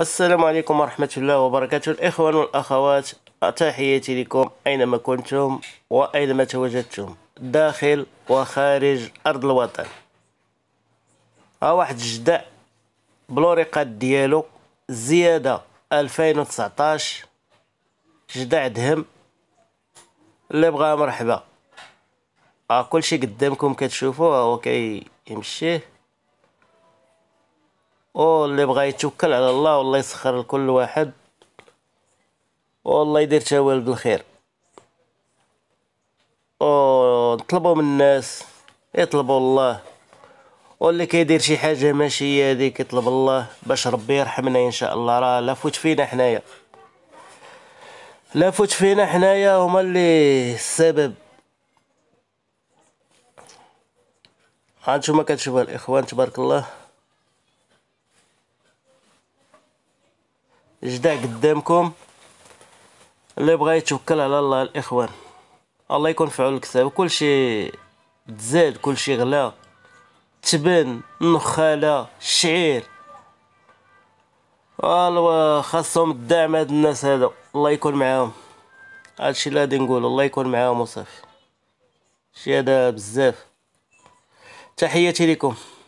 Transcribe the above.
السلام عليكم ورحمة الله وبركاته الإخوان والأخوات تحياتي لكم أينما كنتم وأينما تواجدتم داخل وخارج أرض الوطن ها واحد الجدع بلوريقات ديالو زيادة 2019 جدع دهم اللي بغا مرحبا ها كلشي قدامكم كتشوفوه هو كيمشيه واللي بغى يتوكل على الله والله يسخر لكل واحد والله يدير تا والد الخير ونطلبوا من الناس يطلبوا الله واللي كيدير شي حاجه ماشي هي هذيك يطلب الله باش ربي يرحمنا ان شاء الله راه لا فوت فينا حنايا لا فوت فينا حنايا هما اللي السبب هانتوما كتشوفوا الاخوان تبارك الله جدا قدامكم اللي بغى يتوكل على الله الاخوان الله يكون في عون الكتاب كلشي تزاد كلشي غلا تبن النخاله الشعير الو خاصهم الدعم هاد الناس هادو الله يكون معاهم هادشي اللي غادي نقول الله يكون معاهم وصافي شي هذا بزاف تحياتي لكم